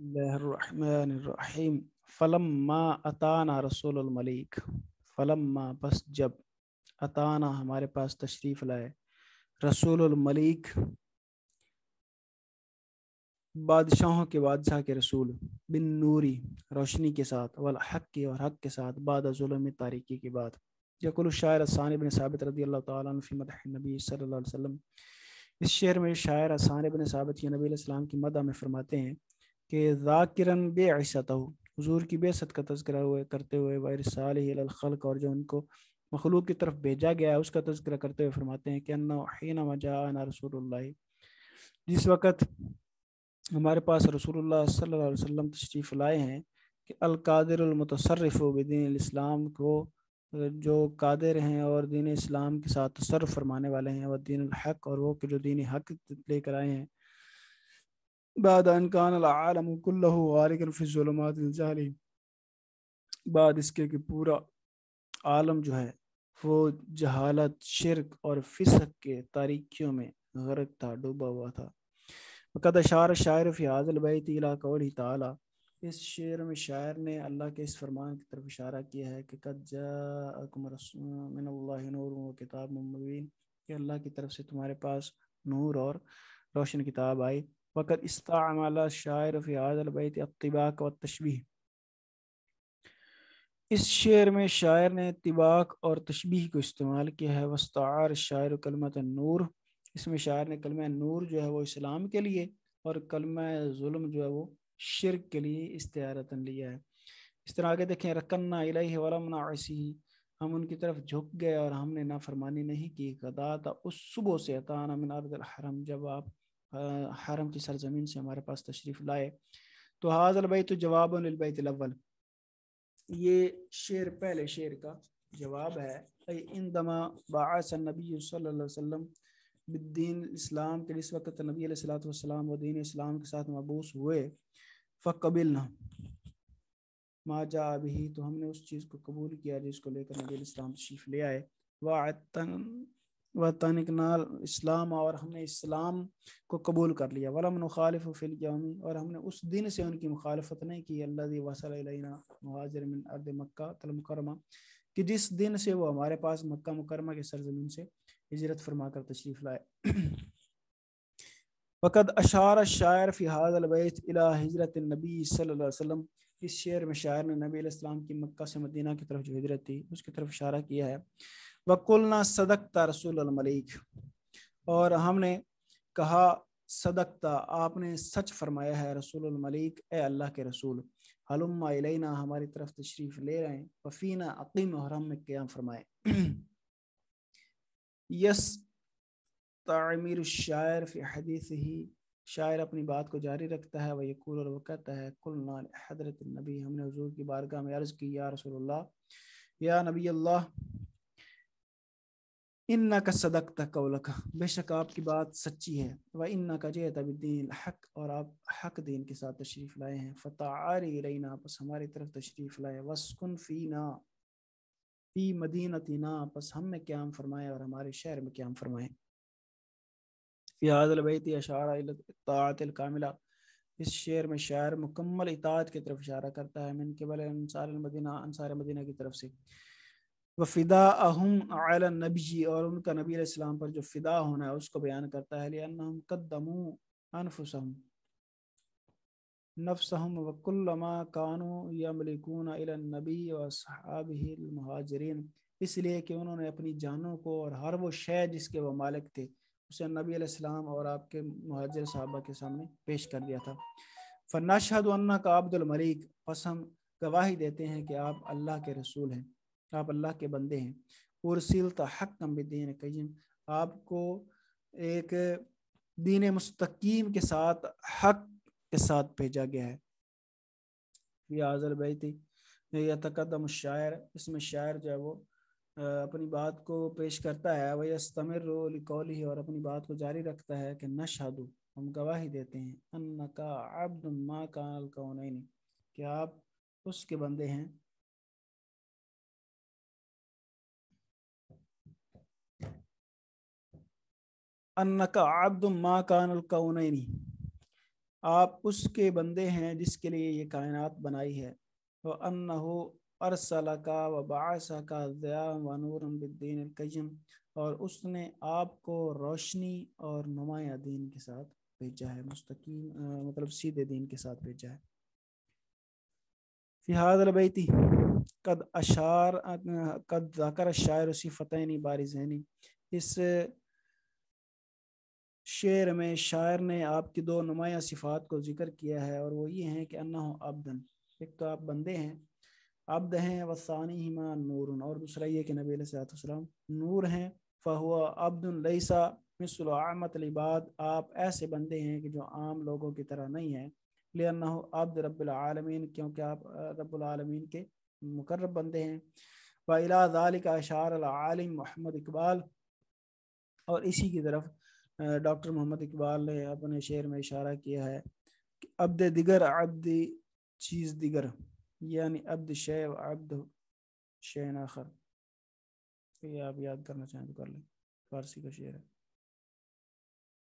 اللہ الرحمن الرحیم فلم رسول فلما فلم جب اتانا ہمارے پاس تشریف لائے رسول الملیک بادشاہوں کے بادشاہ کے رسول بن نوری روشنی کے ساتھ والحق کے اور حق کے ساتھ کے بعد کی الشاعر یا بن شاعر رضی اللہ تعالیٰ عنہ فی مدح نبی صلی اللہ علیہ وسلم اس شعر میں شاعر بن ثابت یا نبی علیہ السلام کی مدہ میں فرماتے ہیں کہ ذاکرن بے عیش حضور کی بے صد کا تذکرہ ہوئے کرتے ہوئے بہ رس الخلق اور جو ان کو مخلوق کی طرف بھیجا گیا ہے اس کا تذکرہ کرتے ہوئے فرماتے ہیں کہ رسول اللہ جس وقت ہمارے پاس رسول اللہ صلی اللہ علیہ وسلم تشریف لائے ہیں کہ القادر المتصرف و بدین الاسلام کو جو قادر ہیں اور دین اسلام کے ساتھ تصرف فرمانے والے ہیں اور دین الحق اور وہ جو دین حق لے کر آئے ہیں بعد ان کان العالم کلہ غارق فی الظلمات الجاری بعد اس کے کہ پورا عالم جو ہے وہ جہالت شرک اور فسق کے تاریکیوں میں غرق تھا ڈوبا ہوا تھا وقت اشار شاعر فی حاض البیت الہ قولی تعالی اس شعر میں شاعر نے اللہ کے اس فرمان کی طرف اشارہ کیا ہے کہ قد جاءکم رسول من اللہ نور و کتاب مبین کہ اللہ کی طرف سے تمہارے پاس نور اور روشن کتاب آئی وقت استعمال شاعر البیت اطباق و تشبیح اس شعر میں شاعر نے طباق اور تشبیح کو استعمال کیا ہے شاعر کلمت نور اس میں شاعر نے کلمہ نور جو ہے وہ اسلام کے لیے اور کلمہ ظلم جو ہے وہ شرک کے لیے استعارت لیا ہے اس طرح آگے دیکھیں ولم نہ ہم ان کی طرف جھک گئے اور ہم نے نافرمانی نہیں کی قدا تھا اس صبح سے من الحرم جب آپ حرم کی سرزمین سے ہمارے پاس تشریف لائے تو حاض البیت جواب البیت الاول یہ شعر پہلے شعر کا جواب ہے اے اندما باعث النبی صلی اللہ علیہ وسلم بالدین اسلام کے اس وقت نبی علیہ السلاۃ والسلام و دین اسلام کے ساتھ مبوس ہوئے فقبل نہ ما جا بھی تو ہم نے اس چیز کو قبول کیا جس کو لے کر نبی علیہ السلام تشریف لے آئے وطن نال اسلام اور ہم نے اسلام کو قبول کر لیا ولمخالفی اور ہم نے اس دن سے ان کی مخالفت نہیں کی اللہ دی وصل من مکہ مکرمہ کہ جس دن سے وہ ہمارے پاس مکہ مکرمہ کے سرزمین سے ہجرت فرما کر تشریف لائے وقد اشار الشاعر فی اشعار البیت الى ہجرت النبی صلی اللہ علیہ وسلم اس شعر میں شاعر نے نبی علیہ السلام کی مکہ سے مدینہ کی طرف جو ہجرت تھی اس کی طرف اشارہ کیا ہے وکلنا صدقتا رسول الملیک اور ہم نے کہا صدقتا آپ نے سچ فرمایا ہے رسول الملیک اے اللہ کے رسول حلما علینا ہماری طرف تشریف لے رہے ہیں وفینہ عقیم محرم میں قیام فرمائے یس تعمیر الشاعر فی حدیث ہی شاعر اپنی بات کو جاری رکھتا ہے وہ یقول اور وہ کہتا ہے قلنا حضرت النبی ہم نے حضور کی بارگاہ میں عرض کی یا رسول اللہ یا نبی اللہ ان کا صدق تک بے شک آپ کی بات سچی ہے و ان کا جی طب حق اور آپ حق دین کے ساتھ تشریف لائے ہیں فتح عاری رینا بس ہماری طرف تشریف لائے وسکن فینا فی مدینہ تینا بس ہم میں قیام فرمائے اور ہمارے شہر میں قیام فرمائے فیاض البیتی اشارہ طاعت الکاملہ اس شعر میں شاعر مکمل اطاعت کی طرف اشارہ کرتا ہے من قبل انصار المدینہ انصار مدینہ کی طرف سے وہ فدا اہم اور ان کا نبی علیہ السلام پر جو فدا ہونا ہے اس کو بیان کرتا ہے اس لیے کہ انہوں نے اپنی جانوں کو اور ہر وہ شے جس کے وہ مالک تھے اسے نبی علیہ السلام اور آپ کے مہاجر صحابہ کے سامنے پیش کر دیا تھا فن شادہ کا عبد الملیک پسم گواہی دیتے ہیں کہ آپ اللہ کے رسول ہیں آپ اللہ کے بندے ہیں ارسلتا حق کم بھی دین قیم جی، آپ کو ایک دین مستقیم کے ساتھ حق کے ساتھ بھیجا گیا ہے یہ آزر بیتی یہ تقدم الشاعر اس میں شاعر جو ہے وہ اپنی بات کو پیش کرتا ہے وہ استمر لکولی اور اپنی بات کو جاری رکھتا ہے کہ نشہدو ہم گواہی دیتے ہیں انکا عبد ما کان کہ آپ اس کے بندے ہیں ان کا عبد ما کان القونینی آپ اس کے بندے ہیں جس کے لیے یہ کائنات بنائی ہے وہ ان ہو ارسل کا و باعث کا ضیاء و نور بدین القیم اور اس نے آپ کو روشنی اور نمایاں دین کے ساتھ بھیجا ہے مستقیم مطلب سیدھے دین کے ساتھ بھیجا ہے فہاد البیتی قد اشار قد ذکر الشاعر صفتین باری ذہنی اس شعر میں شاعر نے آپ کی دو نمایاں صفات کو ذکر کیا ہے اور وہ یہ ہیں کہ انّا عبدن ایک تو آپ بندے ہیں عبد ہیں وسانی ہما نور اور دوسرا یہ کہ نبی علیہ السلام نور ہیں فہوا عبد العیسیٰ مثل عامت العباد آپ ایسے بندے ہیں کہ جو عام لوگوں کی طرح نہیں ہیں لِأَنَّهُ عبد رب العالمین کیونکہ آپ رب العالمین کے مقرب بندے ہیں بلا ذالک اشعار العالم محمد اقبال اور اسی کی طرف ڈاکٹر محمد اقبال نے اپنے شعر میں اشارہ کیا ہے کہ عبد دیگر عبد چیز دیگر یعنی عبد شیب عبد شین آخر یہ آپ یاد کرنا چاہیں تو کر لیں فارسی کا شعر ہے